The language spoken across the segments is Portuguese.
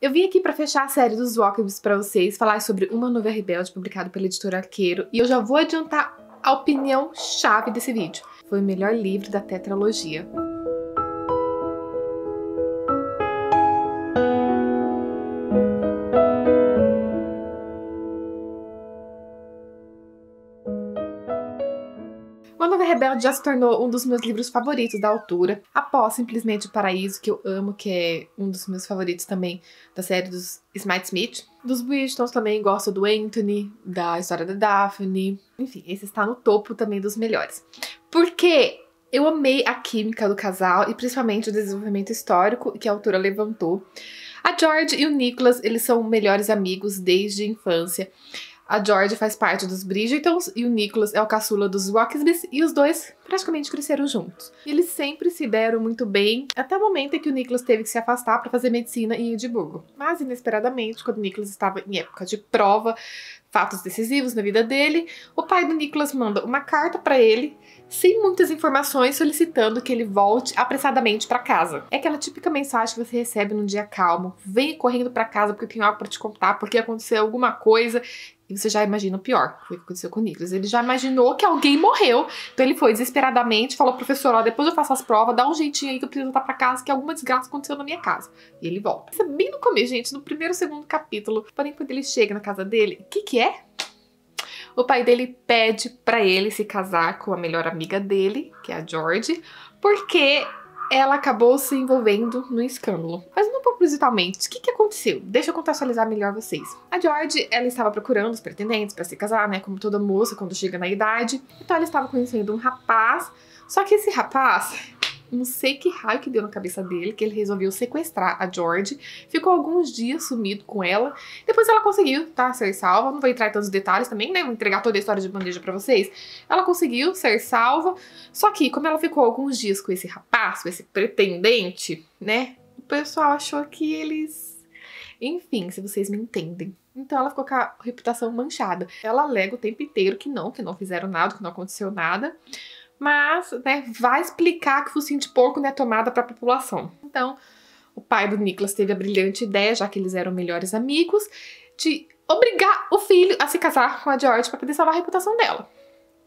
Eu vim aqui para fechar a série dos Walkables para vocês, falar sobre Uma Nuvem Rebelde, publicado pela editora Arqueiro, e eu já vou adiantar a opinião chave desse vídeo. Foi o melhor livro da tetralogia. Rebelde já se tornou um dos meus livros favoritos da altura, após simplesmente O Paraíso, que eu amo, que é um dos meus favoritos também da série dos Smite Smith. Dos Bridgetons também gosto do Anthony, da história da Daphne. Enfim, esse está no topo também dos melhores. Porque eu amei a química do casal e principalmente o desenvolvimento histórico que a autora levantou. A George e o Nicholas, eles são melhores amigos desde a infância. A George faz parte dos Bridgetons e o Nicholas é o caçula dos Roxbys e os dois praticamente cresceram juntos. Eles sempre se deram muito bem, até o momento em que o Nicholas teve que se afastar para fazer medicina em Edimburgo. Mas, inesperadamente, quando o Nicholas estava em época de prova, fatos decisivos na vida dele, o pai do Nicholas manda uma carta para ele, sem muitas informações, solicitando que ele volte apressadamente para casa. É aquela típica mensagem que você recebe num dia calmo: venha correndo para casa porque eu tenho algo para te contar, porque aconteceu alguma coisa e você já imagina o pior, foi o que aconteceu com o Nicholas. Ele já imaginou que alguém morreu. Então ele foi desesperadamente, falou, professor, ó, depois eu faço as provas, dá um jeitinho aí que eu preciso voltar pra casa, que alguma desgraça aconteceu na minha casa. E ele volta. Isso é bem no começo, gente, no primeiro segundo capítulo. Porém, quando ele chega na casa dele, o que que é? O pai dele pede para ele se casar com a melhor amiga dele, que é a George, porque ela acabou se envolvendo no escândalo. Mas não propositalmente. O que, que aconteceu? Deixa eu contextualizar melhor vocês. A George, ela estava procurando os pretendentes para se casar, né? Como toda moça quando chega na idade. Então ela estava conhecendo um rapaz. Só que esse rapaz não sei que raio que deu na cabeça dele, que ele resolveu sequestrar a George. Ficou alguns dias sumido com ela. Depois ela conseguiu, tá? Ser salva. Não vou entrar em tantos detalhes também, né? Vou entregar toda a história de bandeja para vocês. Ela conseguiu ser salva. Só que, como ela ficou alguns dias com esse rapaz, com esse pretendente, né? O pessoal achou que eles. Enfim, se vocês me entendem. Então ela ficou com a reputação manchada. Ela alega o tempo inteiro que não, que não fizeram nada, que não aconteceu nada mas né, vai explicar que focinho de porco não é tomada para a população. Então, o pai do Nicholas teve a brilhante ideia, já que eles eram melhores amigos, de obrigar o filho a se casar com a George para poder salvar a reputação dela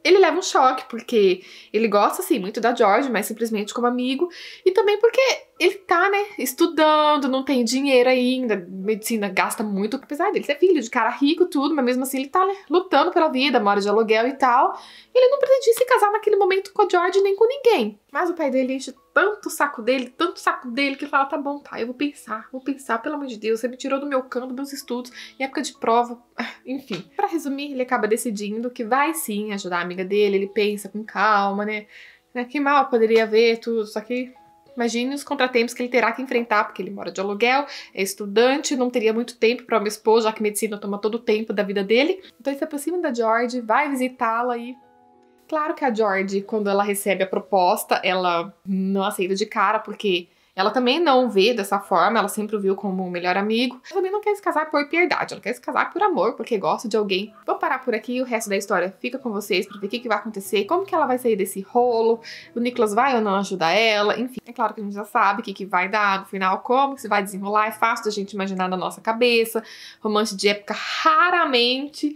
ele leva um choque, porque ele gosta, assim, muito da George, mas simplesmente como amigo. E também porque ele tá, né, estudando, não tem dinheiro ainda, medicina gasta muito, apesar dele ser filho de cara rico, tudo, mas mesmo assim ele tá, né, lutando pela vida, mora de aluguel e tal. Ele não pretendia se casar naquele momento com a George nem com ninguém. Mas o pai dele enche tanto saco dele, tanto saco dele, que ele fala: tá bom, tá, eu vou pensar, vou pensar, pelo amor de Deus, você me tirou do meu canto, meus estudos, em época de prova, enfim. Para resumir, ele acaba decidindo que vai sim ajudar a amiga dele, ele pensa com calma, né? né que mal poderia ver tudo, só que Imagine os contratempos que ele terá que enfrentar, porque ele mora de aluguel, é estudante, não teria muito tempo para uma esposa, já que medicina toma todo o tempo da vida dele. Então ele se aproxima da George, vai visitá-la e Claro que a George, quando ela recebe a proposta, ela não aceita de cara, porque ela também não vê dessa forma, ela sempre o viu como o melhor amigo. Ela também não quer se casar por piedade, ela quer se casar por amor, porque gosta de alguém. Vou parar por aqui e o resto da história fica com vocês pra ver o que, que, vai acontecer, como que ela vai sair desse rolo, o Nicholas vai ou não ajudar ela, enfim. É claro que a gente já sabe o que, que vai dar no final, como que se vai desenrolar, é fácil da gente imaginar na nossa cabeça. Romance de época raramente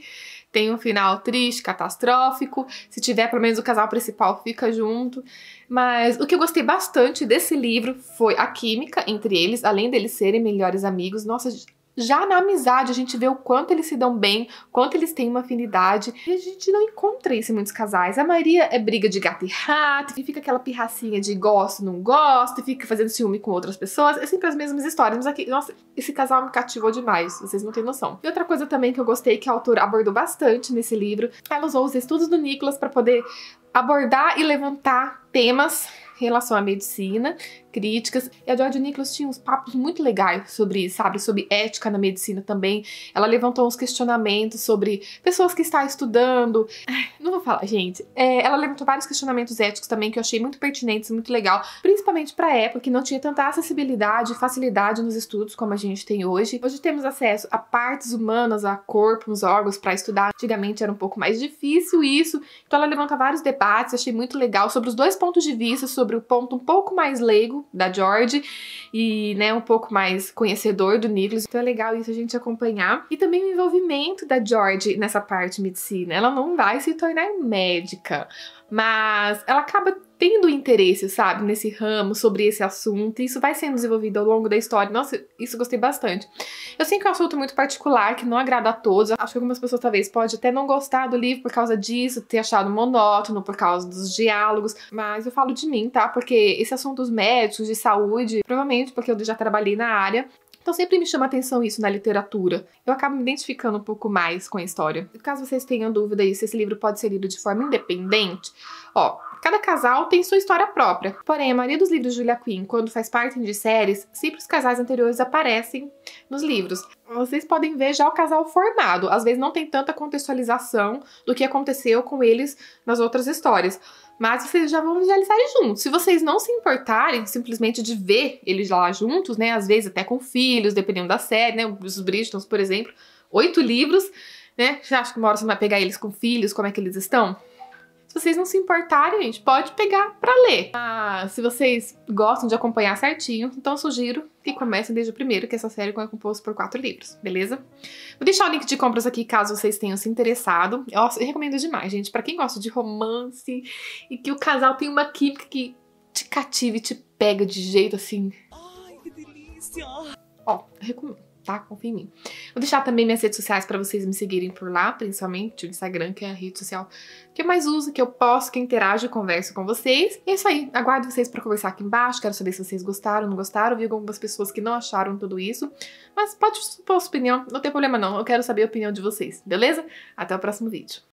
tem um final triste, catastrófico. Se tiver, pelo menos o casal principal fica junto. Mas o que eu gostei bastante desse livro foi a química entre eles, além deles serem melhores amigos. Nossa, já na amizade, a gente vê o quanto eles se dão bem, quanto eles têm uma afinidade. E a gente não encontra isso em muitos casais. A maioria é briga de gato e rato, e fica aquela pirracinha de gosto, não gosto, e fica fazendo ciúme com outras pessoas. É sempre as mesmas histórias. Mas aqui, nossa, esse casal me cativou demais. Vocês não têm noção. E outra coisa também que eu gostei, que a autora abordou bastante nesse livro, ela usou os estudos do Nicholas para poder abordar e levantar temas em relação à medicina, críticas. E a George Nicholas tinha uns papos muito legais sobre isso, sabe? Sobre ética na medicina também. Ela levantou uns questionamentos sobre pessoas que está estudando. Ai, não vou falar, gente. É, ela levantou vários questionamentos éticos também que eu achei muito pertinentes, muito legal, principalmente para época que não tinha tanta acessibilidade e facilidade nos estudos como a gente tem hoje. Hoje temos acesso a partes humanas, a corpos, órgãos para estudar. Antigamente era um pouco mais difícil isso. Então ela levanta vários debates, achei muito legal sobre os dois pontos de vista, sobre o ponto um pouco mais leigo da George, e né, um pouco mais conhecedor do Nicholas. Então é legal isso a gente acompanhar. E também o envolvimento da George nessa parte de medicina. Ela não vai se tornar médica, mas ela acaba tendo interesse, sabe, nesse ramo, sobre esse assunto. Isso vai sendo desenvolvido ao longo da história. Nossa, isso gostei bastante. Eu sei que é um assunto muito particular, que não agrada a todos. Acho que algumas pessoas talvez pode até não gostar do livro por causa disso, ter achado monótono por causa dos diálogos, mas eu falo de mim, tá? Porque esse assunto dos médicos, de saúde, provavelmente porque eu já trabalhei na área, então sempre me chama atenção isso na literatura. Eu acabo me identificando um pouco mais com a história. E caso vocês tenham dúvida aí se esse livro pode ser lido de forma independente, ó, Cada casal tem sua história própria, porém, a maioria dos livros de Julia Quinn, quando faz parte de séries, sempre os casais anteriores aparecem nos livros. Vocês podem ver já o casal formado, às vezes não tem tanta contextualização do que aconteceu com eles nas outras histórias, mas vocês já vão visualizar juntos. Se vocês não se importarem simplesmente de ver eles lá juntos, né, às vezes até com filhos, dependendo da série, né, os Bridgetons, por exemplo, oito livros, né, já acho que uma hora você vai pegar eles com filhos, como é que eles estão? vocês não se importarem, gente, pode pegar para ler. Ah, se vocês gostam de acompanhar certinho, então sugiro que comecem desde o primeiro, que essa série é composta por quatro livros, beleza? Vou deixar o link de compras aqui caso vocês tenham se interessado. Eu, eu recomendo demais, gente, para quem gosta de romance e que o casal tem uma química que te cativa e te pega de jeito assim. Ai, que delícia! Ó, recomendo tá? Confia em mim. Vou deixar também minhas redes sociais para vocês me seguirem por lá, principalmente o Instagram, que é a rede social que eu mais uso, que eu posto, que eu interajo e converso com vocês. E é isso aí. Aguardo vocês para conversar aqui embaixo. Quero saber se vocês gostaram, não gostaram. Vi algumas pessoas que não acharam tudo isso. Mas pode supor sua opinião, não tem problema não. Eu quero saber a opinião de vocês, beleza? Até o próximo vídeo.